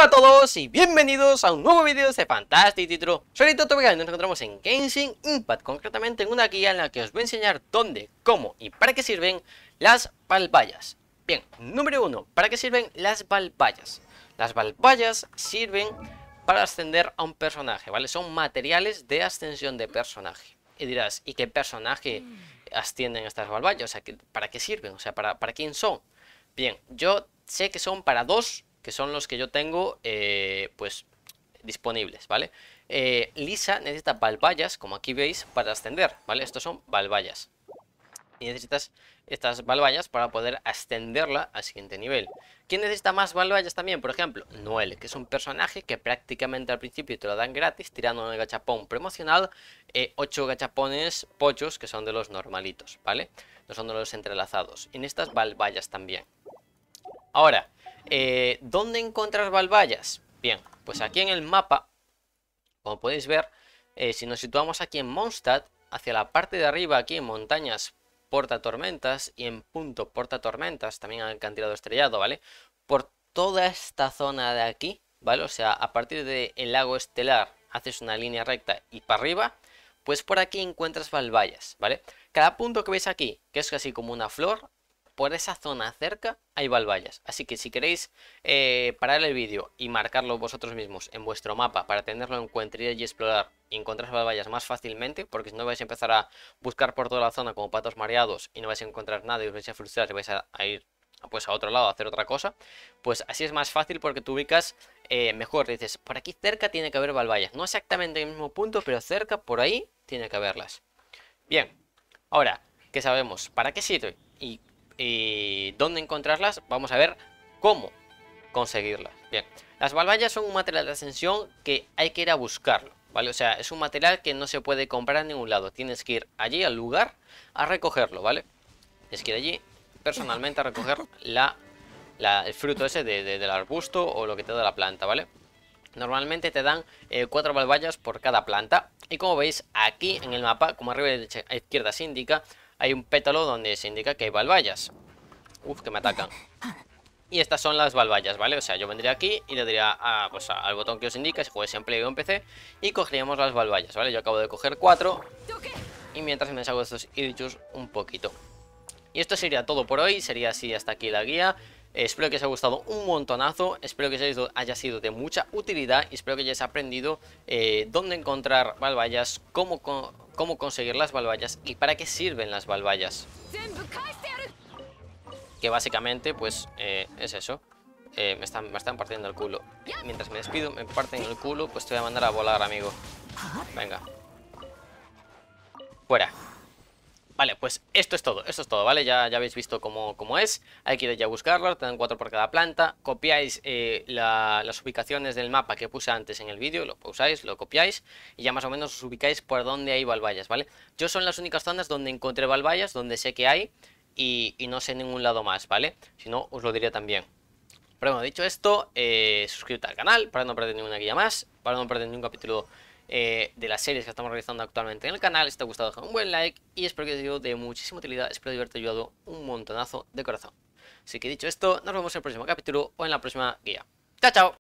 Hola a todos y bienvenidos a un nuevo vídeo de Fantastic Titro. Soy Toto y nos encontramos en Genshin Impact, concretamente en una guía en la que os voy a enseñar dónde, cómo y para qué sirven las balbayas. Bien, número uno, ¿para qué sirven las balbayas? Las balbayas sirven para ascender a un personaje, ¿vale? Son materiales de ascensión de personaje. Y dirás, ¿y qué personaje ascienden estas balbayas? O sea, ¿para qué sirven? O sea, ¿para, para quién son? Bien, yo sé que son para dos que son los que yo tengo eh, pues disponibles, ¿vale? Eh, Lisa necesita balvallas, como aquí veis, para ascender, ¿vale? Estos son balvallas Y necesitas estas balvallas para poder ascenderla al siguiente nivel. ¿Quién necesita más balvallas también? Por ejemplo, Noel, que es un personaje que prácticamente al principio te lo dan gratis tirando el gachapón promocional, eh, Ocho 8 gachapones pochos, que son de los normalitos, ¿vale? No son de los entrelazados. Y necesitas balvallas también. Ahora, eh, ¿Dónde encuentras Valvallas? Bien, pues aquí en el mapa, como podéis ver, eh, si nos situamos aquí en Mondstadt, hacia la parte de arriba, aquí en montañas Porta Tormentas y en punto Porta Tormentas, también acantilado estrellado, ¿vale? Por toda esta zona de aquí, ¿vale? O sea, a partir del lago estelar haces una línea recta y para arriba, pues por aquí encuentras Valvallas, ¿vale? Cada punto que veis aquí, que es casi como una flor, por esa zona cerca hay valvallas. Así que si queréis eh, parar el vídeo y marcarlo vosotros mismos en vuestro mapa para tenerlo en cuenta y explorar y encontrar valvallas más fácilmente, porque si no vais a empezar a buscar por toda la zona como patos mareados y no vais a encontrar nada y os vais a frustrar y vais a, ir pues a otro lado a hacer otra cosa, pues así es más fácil porque tú ubicas mejor. Eh, mejor, dices, por aquí cerca tiene que haber valvallas, no exactamente en el mismo punto, pero cerca, por ahí, tiene que haberlas. Bien, ahora, que sabemos? ¿Para qué sirve? ¿Y y dónde encontrarlas, vamos a ver cómo conseguirlas. Bien, las balvallas son un material de ascensión que hay que ir a buscarlo, ¿vale? O sea, es un material que no se puede comprar en ningún lado, tienes que ir allí al lugar a recogerlo, ¿vale? Es que ir allí personalmente a recoger la, el fruto ese del arbusto o lo que te da la planta, ¿vale? Normalmente te dan eh, cuatro balvallas por cada planta. Y como veis aquí en el mapa, como arriba a, la izquierda se indica, hay un pétalo donde se indica que hay balbayas. Uf, que me atacan. Y estas son las balbayas, ¿vale? O sea, yo vendría aquí y le diría pues, al botón que os indica, si juegues en Play o en PC, y cogeríamos las balbayas, ¿vale? Yo acabo de coger cuatro, y mientras me deshago de estos idichus un poquito. Y esto sería todo por hoy, sería así hasta aquí la guía. Espero que os haya gustado un montonazo, espero que os haya sido de mucha utilidad y espero que hayáis aprendido eh, dónde encontrar balbayas, cómo, cómo conseguir las balbayas y para qué sirven las balbayas. Que básicamente, pues, eh, es eso. Eh, me, están, me están partiendo el culo. Mientras me despido, me parten el culo, pues te voy a mandar a volar, amigo. Venga. Fuera. Vale, pues esto es todo, esto es todo, ¿vale? Ya, ya habéis visto cómo, cómo es, hay que ir ya a buscarlo, te cuatro por cada planta, copiáis eh, las ubicaciones del mapa que puse antes en el vídeo, lo pausáis, lo copiáis y ya más o menos os ubicáis por dónde hay balbayas, ¿vale? Yo son las únicas zonas donde encontré balbayas, donde sé que hay y, no sé ningún lado más, ¿vale? Si no, os lo diría también. Pero bueno, dicho esto, eh, suscríbete al canal para no perder ninguna guía más, para no perder ningún capítulo eh, de las series que estamos realizando actualmente en el canal. Si te ha gustado, deja un buen like y espero que te sido de muchísima utilidad. Espero haberte ayudado un montonazo de corazón. Así que dicho esto, nos vemos en el próximo capítulo o en la próxima guía. ¡Chao, chao!